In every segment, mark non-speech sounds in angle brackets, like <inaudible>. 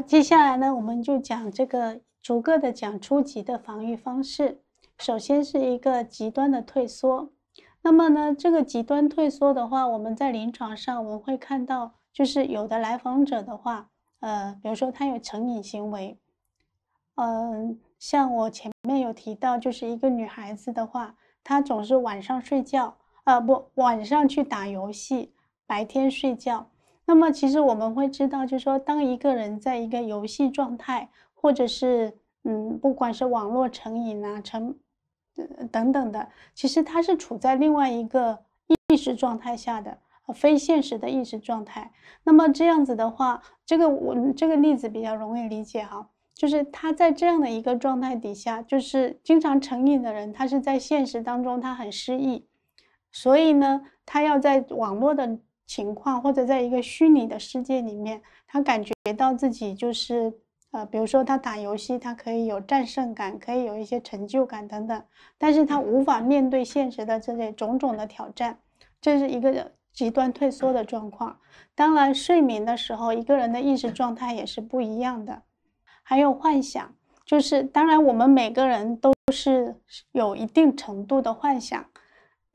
接下来呢，我们就讲这个逐个的讲初级的防御方式。首先是一个极端的退缩。那么呢，这个极端退缩的话，我们在临床上我们会看到，就是有的来访者的话，呃，比如说他有成瘾行为，嗯，像我前面有提到，就是一个女孩子的话，她总是晚上睡觉，啊，不，晚上去打游戏，白天睡觉。那么其实我们会知道，就是说，当一个人在一个游戏状态，或者是嗯，不管是网络成瘾啊、成呃等等的，其实他是处在另外一个意识状态下的，呃，非现实的意识状态。那么这样子的话，这个我这个例子比较容易理解哈，就是他在这样的一个状态底下，就是经常成瘾的人，他是在现实当中他很失意，所以呢，他要在网络的。情况或者在一个虚拟的世界里面，他感觉到自己就是，呃，比如说他打游戏，他可以有战胜感，可以有一些成就感等等，但是他无法面对现实的这些种种的挑战，这是一个极端退缩的状况。当然，睡眠的时候，一个人的意识状态也是不一样的。还有幻想，就是当然我们每个人都是有一定程度的幻想。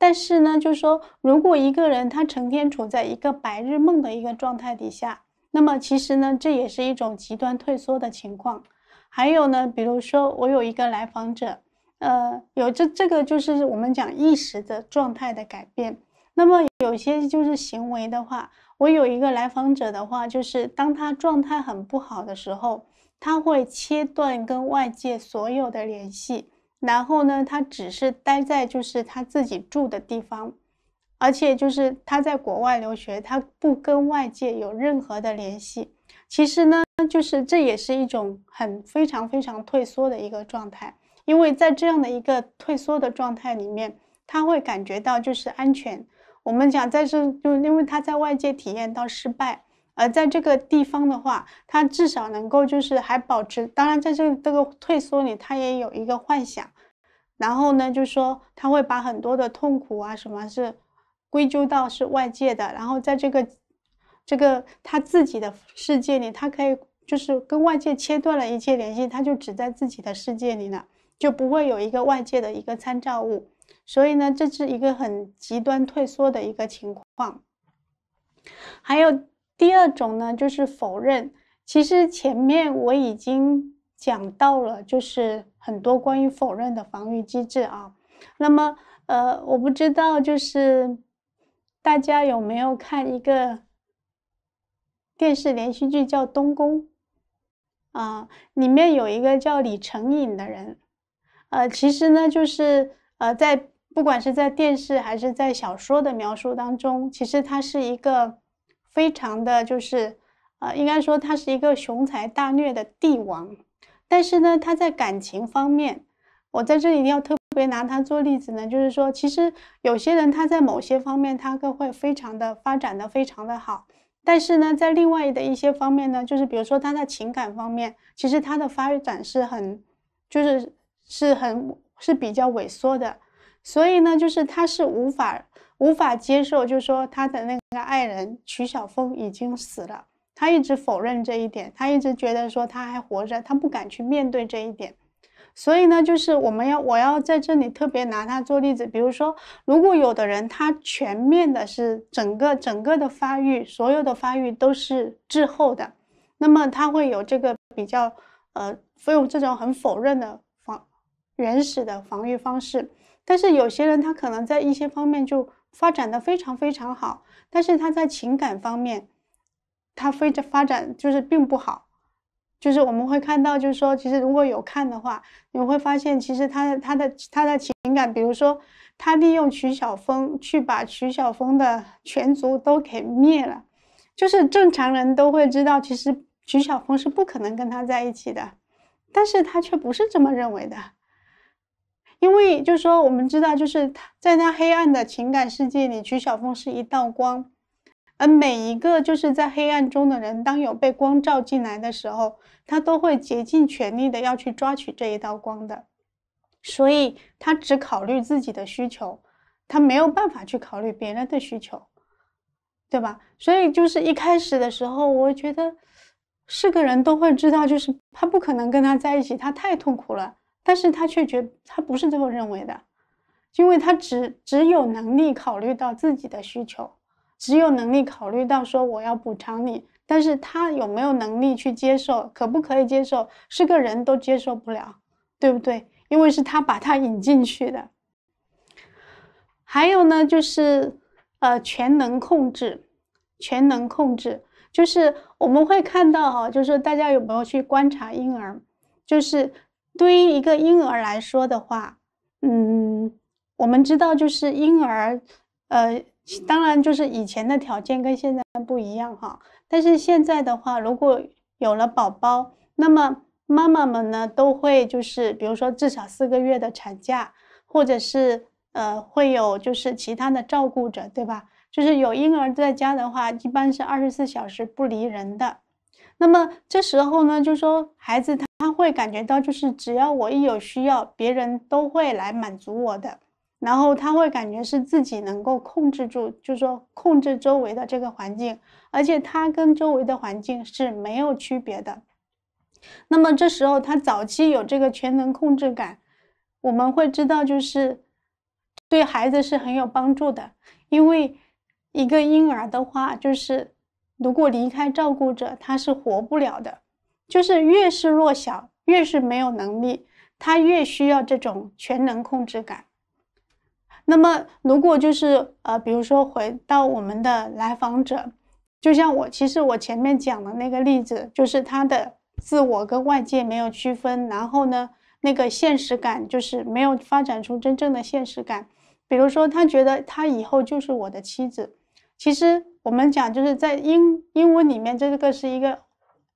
但是呢，就是说，如果一个人他成天处在一个白日梦的一个状态底下，那么其实呢，这也是一种极端退缩的情况。还有呢，比如说，我有一个来访者，呃，有这这个就是我们讲意识的状态的改变。那么有些就是行为的话，我有一个来访者的话，就是当他状态很不好的时候，他会切断跟外界所有的联系。然后呢，他只是待在就是他自己住的地方，而且就是他在国外留学，他不跟外界有任何的联系。其实呢，就是这也是一种很非常非常退缩的一个状态，因为在这样的一个退缩的状态里面，他会感觉到就是安全。我们讲在这，就因为他在外界体验到失败，而在这个地方的话，他至少能够就是还保持。当然，在这这个退缩里，他也有一个幻想。然后呢，就说他会把很多的痛苦啊，什么是归咎到是外界的，然后在这个这个他自己的世界里，他可以就是跟外界切断了一切联系，他就只在自己的世界里了，就不会有一个外界的一个参照物。所以呢，这是一个很极端退缩的一个情况。还有第二种呢，就是否认。其实前面我已经讲到了，就是。很多关于否认的防御机制啊，那么呃，我不知道就是大家有没有看一个电视连续剧叫《东宫》，啊，里面有一个叫李承鄞的人，呃，其实呢，就是呃，在不管是在电视还是在小说的描述当中，其实他是一个非常的，就是呃，应该说他是一个雄才大略的帝王。但是呢，他在感情方面，我在这里要特别拿他做例子呢，就是说，其实有些人他在某些方面他会非常的发展的非常的好，但是呢，在另外的一些方面呢，就是比如说他在情感方面，其实他的发展是很，就是是很是比较萎缩的，所以呢，就是他是无法无法接受，就是说他的那个爱人曲小峰已经死了。他一直否认这一点，他一直觉得说他还活着，他不敢去面对这一点。所以呢，就是我们要我要在这里特别拿他做例子。比如说，如果有的人他全面的是整个整个的发育，所有的发育都是滞后的，那么他会有这个比较呃，会有这种很否认的防原始的防御方式。但是有些人他可能在一些方面就发展的非常非常好，但是他在情感方面。他非着发展就是并不好，就是我们会看到，就是说，其实如果有看的话，你会发现，其实他的他的他的情感，比如说他利用徐小峰去把徐小峰的全族都给灭了，就是正常人都会知道，其实徐小峰是不可能跟他在一起的，但是他却不是这么认为的，因为就是说，我们知道，就是他在那黑暗的情感世界里，徐小峰是一道光。而每一个就是在黑暗中的人，当有被光照进来的时候，他都会竭尽全力的要去抓取这一道光的，所以他只考虑自己的需求，他没有办法去考虑别人的需求，对吧？所以就是一开始的时候，我觉得是个人都会知道，就是他不可能跟他在一起，他太痛苦了。但是他却觉他不是这么认为的，因为他只只有能力考虑到自己的需求。只有能力考虑到说我要补偿你，但是他有没有能力去接受，可不可以接受，是个人都接受不了，对不对？因为是他把他引进去的。还有呢，就是呃，全能控制，全能控制，就是我们会看到哈，就是大家有没有去观察婴儿？就是对于一个婴儿来说的话，嗯，我们知道就是婴儿，呃。当然，就是以前的条件跟现在不一样哈。但是现在的话，如果有了宝宝，那么妈妈们呢都会就是，比如说至少四个月的产假，或者是呃会有就是其他的照顾者，对吧？就是有婴儿在家的话，一般是二十四小时不离人的。那么这时候呢，就说孩子他会感觉到，就是只要我一有需要，别人都会来满足我的。然后他会感觉是自己能够控制住，就是说控制周围的这个环境，而且他跟周围的环境是没有区别的。那么这时候他早期有这个全能控制感，我们会知道就是对孩子是很有帮助的，因为一个婴儿的话，就是如果离开照顾者他是活不了的，就是越是弱小，越是没有能力，他越需要这种全能控制感。那么，如果就是呃，比如说回到我们的来访者，就像我其实我前面讲的那个例子，就是他的自我跟外界没有区分，然后呢，那个现实感就是没有发展出真正的现实感。比如说，他觉得他以后就是我的妻子。其实我们讲就是在英英文里面，这个是一个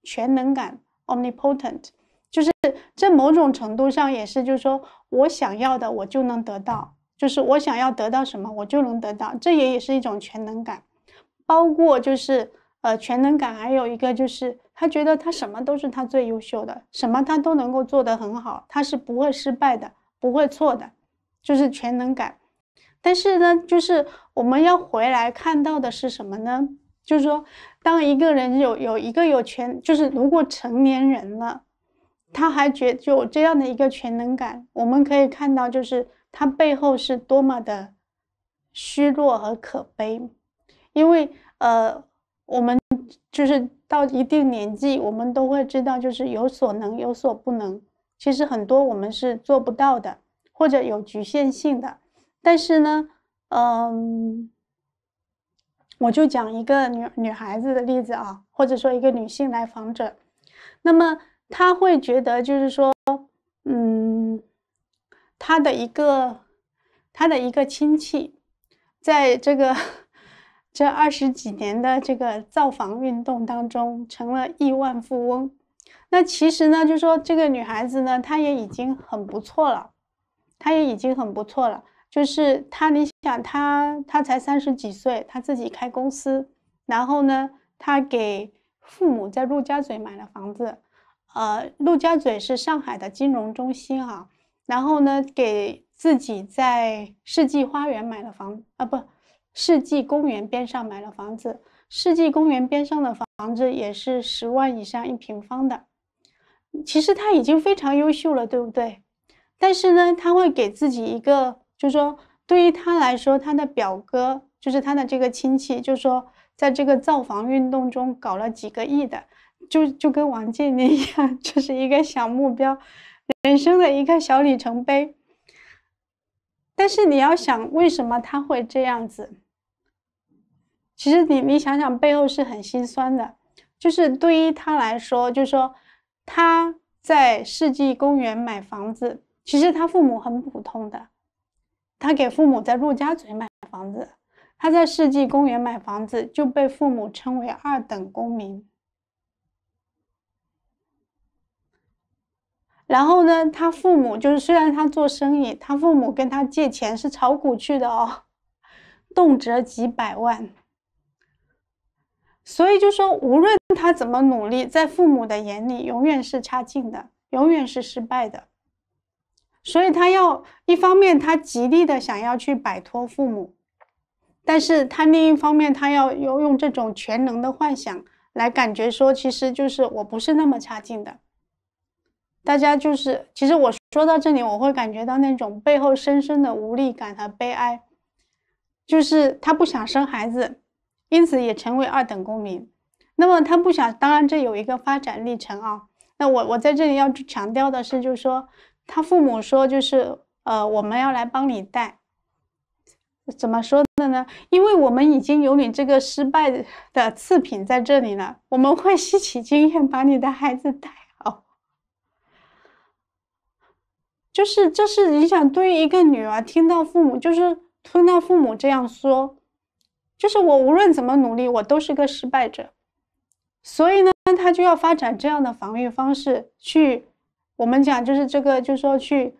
全能感 （omnipotent），就是在某种程度上也是，就是说我想要的我就能得到。就是我想要得到什么，我就能得到，这也也是一种全能感，包括就是呃全能感，还有一个就是他觉得他什么都是他最优秀的，什么他都能够做得很好，他是不会失败的，不会错的，就是全能感。但是呢，就是我们要回来看到的是什么呢？就是说，当一个人有有一个有全，就是如果成年人了，他还觉有这样的一个全能感，我们可以看到就是。他背后是多么的虚弱和可悲，因为呃，我们就是到一定年纪，我们都会知道，就是有所能，有所不能。其实很多我们是做不到的，或者有局限性的。但是呢，嗯，我就讲一个女女孩子的例子啊，或者说一个女性来访者，那么她会觉得就是说，嗯。他的一个，他的一个亲戚，在这个这二十几年的这个造房运动当中，成了亿万富翁。那其实呢，就说这个女孩子呢，她也已经很不错了，她也已经很不错了。就是她，你想她，她才三十几岁，她自己开公司，然后呢，她给父母在陆家嘴买了房子。呃，陆家嘴是上海的金融中心啊。然后呢，给自己在世纪花园买了房啊，不，世纪公园边上买了房子。世纪公园边上的房子也是十万以上一平方的。其实他已经非常优秀了，对不对？但是呢，他会给自己一个，就是说，对于他来说，他的表哥就是他的这个亲戚，就是说，在这个造房运动中搞了几个亿的，就就跟王健林一样，<laughs> 就是一个小目标。人生的一个小里程碑，但是你要想，为什么他会这样子？其实你你想想，背后是很心酸的。就是对于他来说，就是说他在世纪公园买房子，其实他父母很普通的，他给父母在陆家嘴买房子，他在世纪公园买房子就被父母称为二等公民。然后呢，他父母就是虽然他做生意，他父母跟他借钱是炒股去的哦，动辄几百万。所以就说，无论他怎么努力，在父母的眼里永远是差劲的，永远是失败的。所以他要一方面他极力的想要去摆脱父母，但是他另一方面他要用这种全能的幻想来感觉说，其实就是我不是那么差劲的。大家就是，其实我说到这里，我会感觉到那种背后深深的无力感和悲哀。就是他不想生孩子，因此也成为二等公民。那么他不想，当然这有一个发展历程啊。那我我在这里要强调的是，就是说他父母说，就是呃，我们要来帮你带。怎么说的呢？因为我们已经有你这个失败的次品在这里了，我们会吸取经验，把你的孩子带。就是，这是你想对于一个女儿听到父母就是听到父母这样说，就是我无论怎么努力，我都是个失败者，所以呢，他就要发展这样的防御方式去，我们讲就是这个，就说去，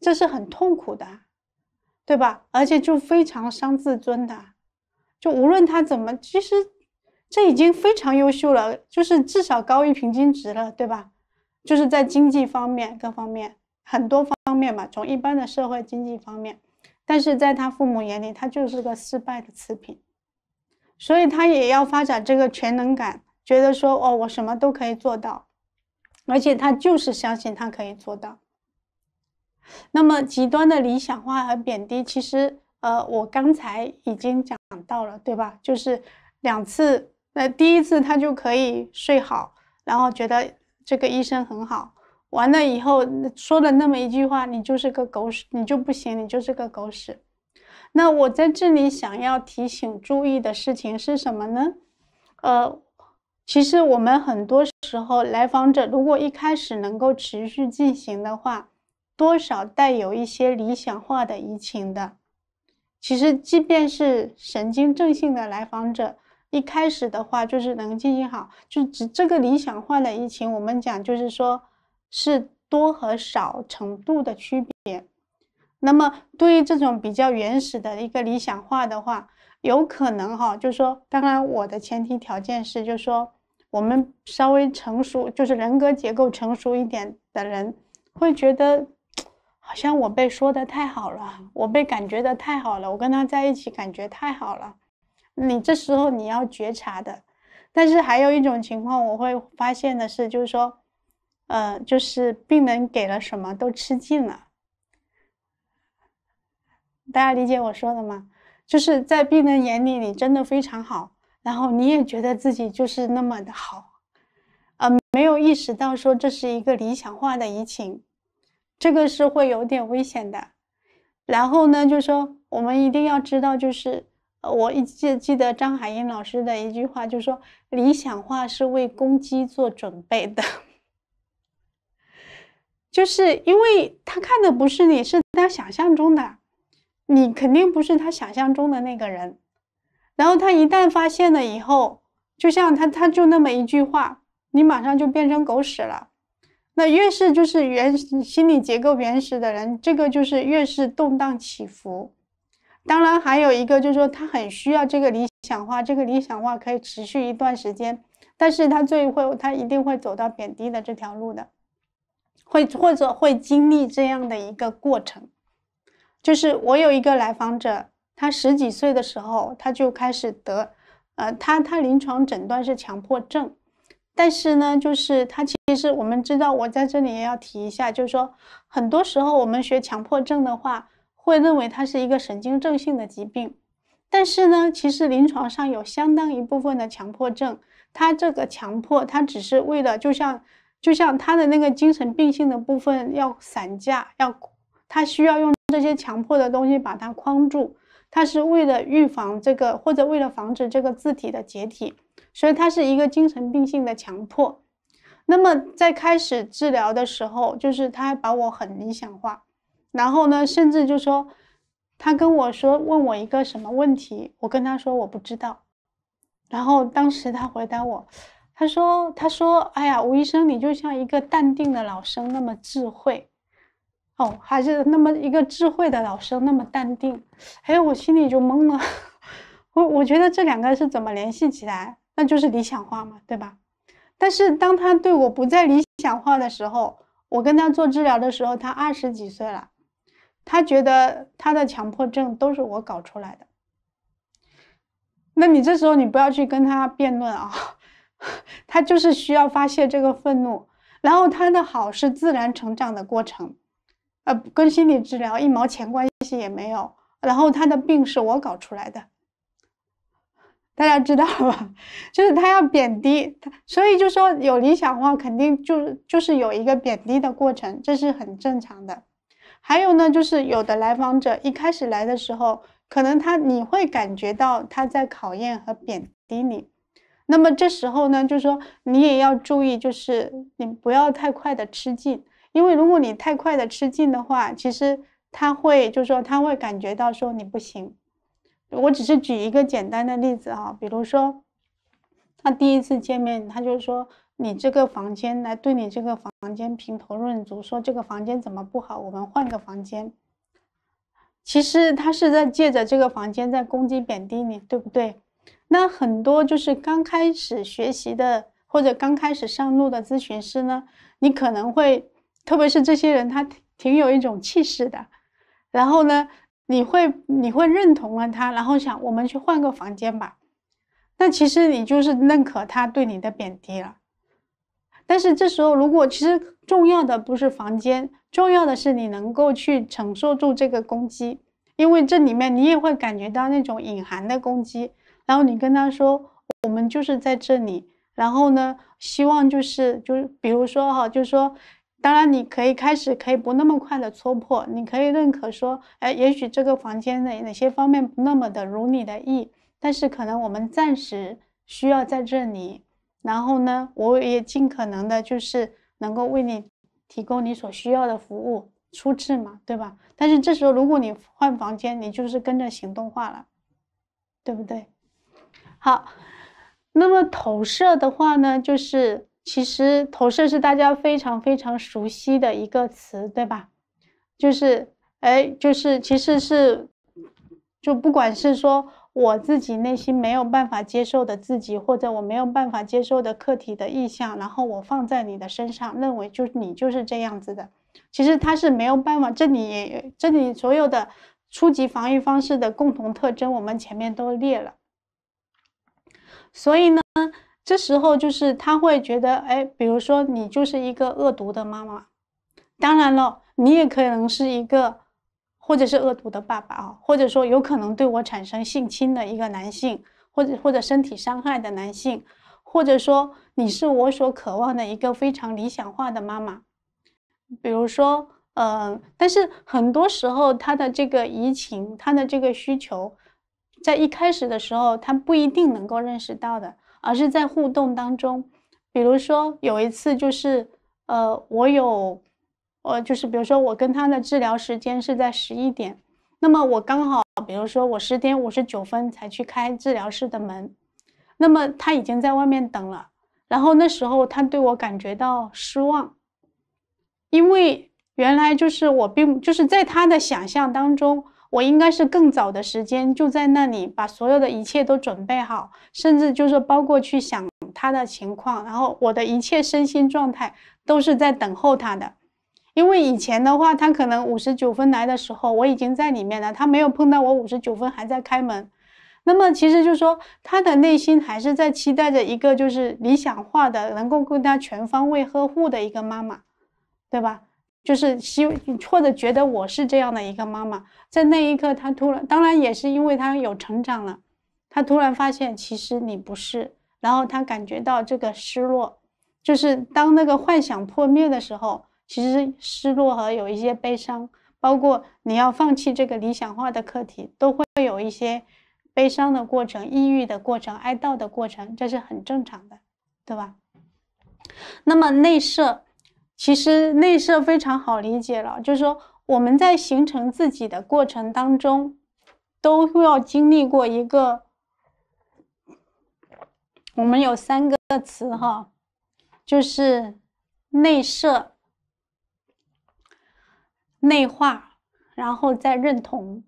这是很痛苦的，对吧？而且就非常伤自尊的，就无论他怎么，其实这已经非常优秀了，就是至少高于平均值了，对吧？就是在经济方面各方面。很多方面嘛，从一般的社会经济方面，但是在他父母眼里，他就是个失败的次品，所以他也要发展这个全能感，觉得说哦，我什么都可以做到，而且他就是相信他可以做到。那么极端的理想化和贬低，其实呃，我刚才已经讲到了，对吧？就是两次，那第一次他就可以睡好，然后觉得这个医生很好。完了以后说了那么一句话，你就是个狗屎，你就不行，你就是个狗屎。那我在这里想要提醒注意的事情是什么呢？呃，其实我们很多时候来访者如果一开始能够持续进行的话，多少带有一些理想化的移情的。其实即便是神经症性的来访者，一开始的话就是能进行好，就只这个理想化的移情。我们讲就是说。是多和少程度的区别。那么，对于这种比较原始的一个理想化的话，有可能哈，就是说，当然我的前提条件是，就是说，我们稍微成熟，就是人格结构成熟一点的人，会觉得 <tsk> 好像我被说的太好了，我被感觉的太好了，我跟他在一起感觉太好了。你这时候你要觉察的。但是还有一种情况，我会发现的是，就是说。呃，就是病人给了什么都吃尽了，大家理解我说的吗？就是在病人眼里，你真的非常好，然后你也觉得自己就是那么的好，呃，没有意识到说这是一个理想化的移情，这个是会有点危险的。然后呢，就说我们一定要知道，就是我一记记得张海英老师的一句话，就说理想化是为攻击做准备的。就是因为他看的不是你，是他想象中的，你肯定不是他想象中的那个人。然后他一旦发现了以后，就像他，他就那么一句话，你马上就变成狗屎了。那越是就是原心理结构原始的人，这个就是越是动荡起伏。当然还有一个就是说，他很需要这个理想化，这个理想化可以持续一段时间，但是他最后他一定会走到贬低的这条路的。会或者会经历这样的一个过程，就是我有一个来访者，他十几岁的时候他就开始得，呃，他他临床诊断是强迫症，但是呢，就是他其实我们知道，我在这里也要提一下，就是说很多时候我们学强迫症的话，会认为它是一个神经症性的疾病，但是呢，其实临床上有相当一部分的强迫症，他这个强迫他只是为了就像。就像他的那个精神病性的部分要散架，要他需要用这些强迫的东西把它框住，他是为了预防这个，或者为了防止这个字体的解体，所以他是一个精神病性的强迫。那么在开始治疗的时候，就是他还把我很理想化，然后呢，甚至就说他跟我说问我一个什么问题，我跟他说我不知道，然后当时他回答我。他说：“他说，哎呀，吴医生，你就像一个淡定的老生那么智慧，哦，还是那么一个智慧的老生那么淡定。哎，我心里就懵了。<laughs> 我我觉得这两个是怎么联系起来？那就是理想化嘛，对吧？但是当他对我不再理想化的时候，我跟他做治疗的时候，他二十几岁了，他觉得他的强迫症都是我搞出来的。那你这时候你不要去跟他辩论啊。” <laughs> 他就是需要发泄这个愤怒，然后他的好是自然成长的过程，呃，跟心理治疗一毛钱关系也没有。然后他的病是我搞出来的，大家知道了吧？<laughs> 就是他要贬低他，所以就说有理想化，肯定就就是有一个贬低的过程，这是很正常的。还有呢，就是有的来访者一开始来的时候，可能他你会感觉到他在考验和贬低你。那么这时候呢，就是说你也要注意，就是你不要太快的吃进，因为如果你太快的吃进的话，其实他会就是说他会感觉到说你不行。我只是举一个简单的例子啊，比如说，他第一次见面，他就说你这个房间来对你这个房间评头论足，说这个房间怎么不好，我们换个房间。其实他是在借着这个房间在攻击贬低你，对不对？那很多就是刚开始学习的，或者刚开始上路的咨询师呢，你可能会，特别是这些人，他挺有一种气势的。然后呢，你会你会认同了他，然后想我们去换个房间吧。那其实你就是认可他对你的贬低了。但是这时候，如果其实重要的不是房间，重要的是你能够去承受住这个攻击。因为这里面你也会感觉到那种隐含的攻击，然后你跟他说，我们就是在这里，然后呢，希望就是就是比如说哈，就是说，当然你可以开始可以不那么快的戳破，你可以认可说，哎，也许这个房间的哪些方面不那么的如你的意，但是可能我们暂时需要在这里，然后呢，我也尽可能的就是能够为你提供你所需要的服务。出质嘛，对吧？但是这时候，如果你换房间，你就是跟着行动化了，对不对？好，那么投射的话呢，就是其实投射是大家非常非常熟悉的一个词，对吧？就是哎，就是其实是，就不管是说我自己内心没有办法接受的自己，或者我没有办法接受的客体的意向，然后我放在你的身上，认为就是你就是这样子的。其实他是没有办法，这里这里所有的初级防御方式的共同特征，我们前面都列了。所以呢，这时候就是他会觉得，哎，比如说你就是一个恶毒的妈妈，当然了，你也可能是一个或者是恶毒的爸爸啊，或者说有可能对我产生性侵的一个男性，或者或者身体伤害的男性，或者说你是我所渴望的一个非常理想化的妈妈。比如说，嗯，但是很多时候他的这个移情，他的这个需求，在一开始的时候他不一定能够认识到的，而是在互动当中。比如说有一次，就是呃，我有，呃，就是比如说我跟他的治疗时间是在十一点，那么我刚好，比如说我十点五十九分才去开治疗室的门，那么他已经在外面等了，然后那时候他对我感觉到失望。因为原来就是我，并就是在他的想象当中，我应该是更早的时间就在那里把所有的一切都准备好，甚至就是包括去想他的情况，然后我的一切身心状态都是在等候他的。因为以前的话，他可能五十九分来的时候，我已经在里面了，他没有碰到我五十九分还在开门。那么其实就是说他的内心还是在期待着一个就是理想化的，能够更加全方位呵护的一个妈妈。对吧？就是希或者觉得我是这样的一个妈妈，在那一刻，他突然，当然也是因为他有成长了，他突然发现其实你不是，然后他感觉到这个失落，就是当那个幻想破灭的时候，其实失落和有一些悲伤，包括你要放弃这个理想化的课题，都会有一些悲伤的过程、抑郁的过程、哀悼的过程，这是很正常的，对吧？那么内设其实内设非常好理解了，就是说我们在形成自己的过程当中，都要经历过一个，我们有三个词哈，就是内设、内化，然后再认同，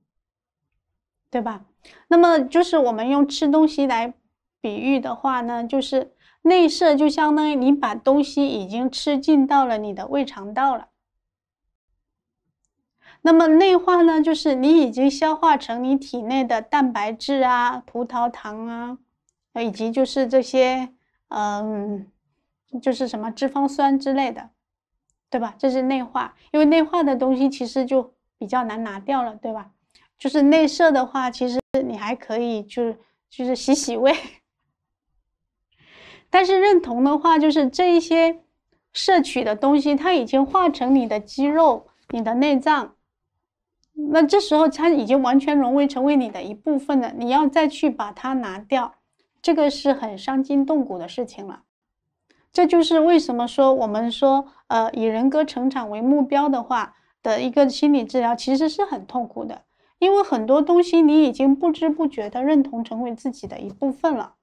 对吧？那么就是我们用吃东西来比喻的话呢，就是。内射就相当于你把东西已经吃进到了你的胃肠道了，那么内化呢，就是你已经消化成你体内的蛋白质啊、葡萄糖啊，以及就是这些，嗯，就是什么脂肪酸之类的，对吧？这是内化，因为内化的东西其实就比较难拿掉了，对吧？就是内射的话，其实你还可以，就是就是洗洗胃。但是认同的话，就是这一些摄取的东西，它已经化成你的肌肉、你的内脏，那这时候它已经完全融为成为你的一部分了。你要再去把它拿掉，这个是很伤筋动骨的事情了。这就是为什么说我们说，呃，以人格成长为目标的话的一个心理治疗，其实是很痛苦的，因为很多东西你已经不知不觉的认同成为自己的一部分了。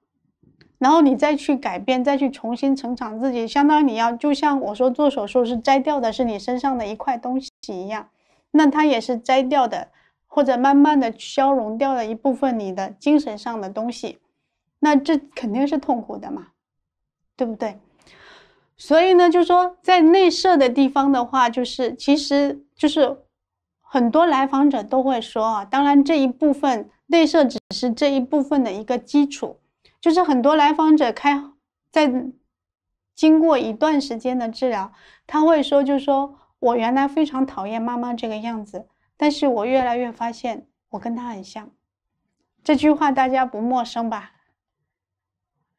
然后你再去改变，再去重新成长自己，相当于你要就像我说做手术是摘掉的是你身上的一块东西一样，那它也是摘掉的，或者慢慢的消融掉了一部分你的精神上的东西，那这肯定是痛苦的嘛，对不对？所以呢，就说在内设的地方的话，就是其实就是很多来访者都会说啊，当然这一部分内设只是这一部分的一个基础。就是很多来访者开在经过一段时间的治疗，他会说，就是说我原来非常讨厌妈妈这个样子，但是我越来越发现我跟她很像。这句话大家不陌生吧？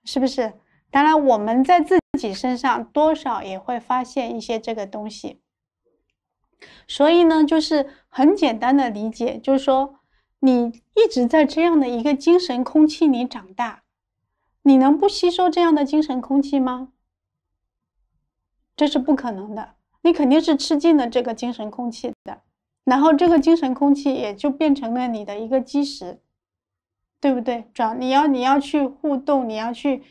是不是？当然，我们在自己身上多少也会发现一些这个东西。所以呢，就是很简单的理解，就是说你一直在这样的一个精神空气里长大。你能不吸收这样的精神空气吗？这是不可能的，你肯定是吃进了这个精神空气的，然后这个精神空气也就变成了你的一个基石，对不对？主要你要你要去互动，你要去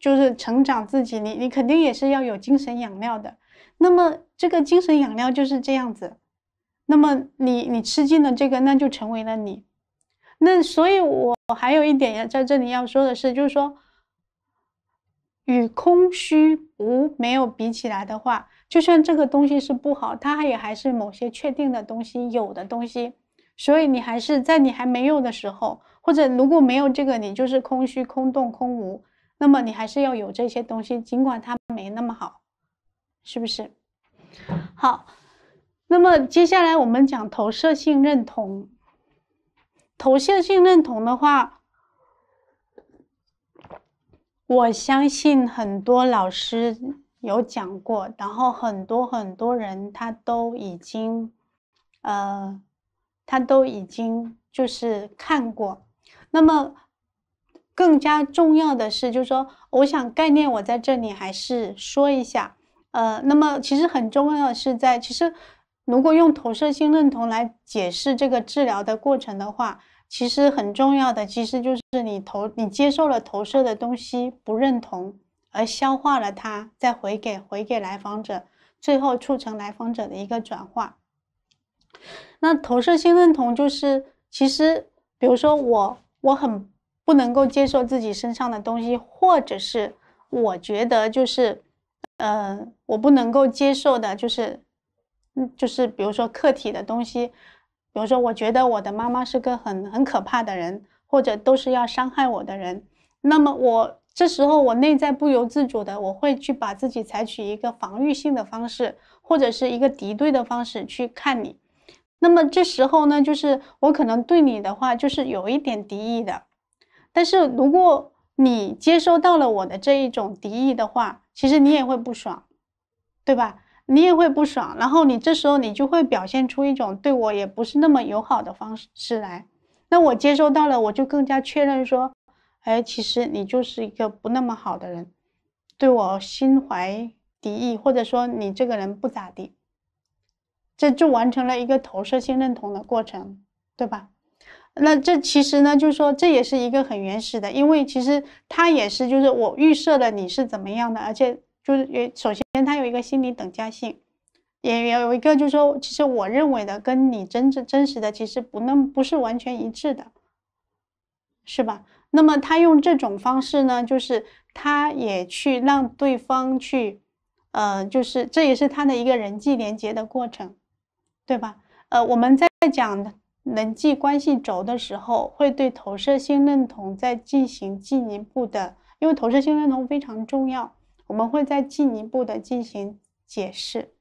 就是成长自己，你你肯定也是要有精神养料的。那么这个精神养料就是这样子，那么你你吃进了这个，那就成为了你。那所以，我还有一点要在这里要说的是，就是说，与空虚无没有比起来的话，就算这个东西是不好，它也还是某些确定的东西，有的东西。所以你还是在你还没有的时候，或者如果没有这个，你就是空虚、空洞、空无。那么你还是要有这些东西，尽管它没那么好，是不是？好，那么接下来我们讲投射性认同。投射性认同的话，我相信很多老师有讲过，然后很多很多人他都已经，呃，他都已经就是看过。那么更加重要的是，就是说，我想概念我在这里还是说一下，呃，那么其实很重要的是在其实。如果用投射性认同来解释这个治疗的过程的话，其实很重要的其实就是你投你接受了投射的东西不认同，而消化了它，再回给回给来访者，最后促成来访者的一个转化。那投射性认同就是，其实比如说我我很不能够接受自己身上的东西，或者是我觉得就是，呃，我不能够接受的就是。就是比如说客体的东西，比如说我觉得我的妈妈是个很很可怕的人，或者都是要伤害我的人，那么我这时候我内在不由自主的，我会去把自己采取一个防御性的方式，或者是一个敌对的方式去看你，那么这时候呢，就是我可能对你的话就是有一点敌意的，但是如果你接收到了我的这一种敌意的话，其实你也会不爽，对吧？你也会不爽，然后你这时候你就会表现出一种对我也不是那么友好的方式式来，那我接收到了，我就更加确认说，哎，其实你就是一个不那么好的人，对我心怀敌意，或者说你这个人不咋地，这就完成了一个投射性认同的过程，对吧？那这其实呢，就是说这也是一个很原始的，因为其实他也是就是我预设了你是怎么样的，而且。就是也，首先他有一个心理等价性，也也有一个，就是说，其实我认为的跟你真正真实的其实不能不是完全一致的，是吧？那么他用这种方式呢，就是他也去让对方去，呃，就是这也是他的一个人际连接的过程，对吧？呃，我们在讲人际关系轴的时候，会对投射性认同再进行进一步的，因为投射性认同非常重要。我们会再进一步的进行解释。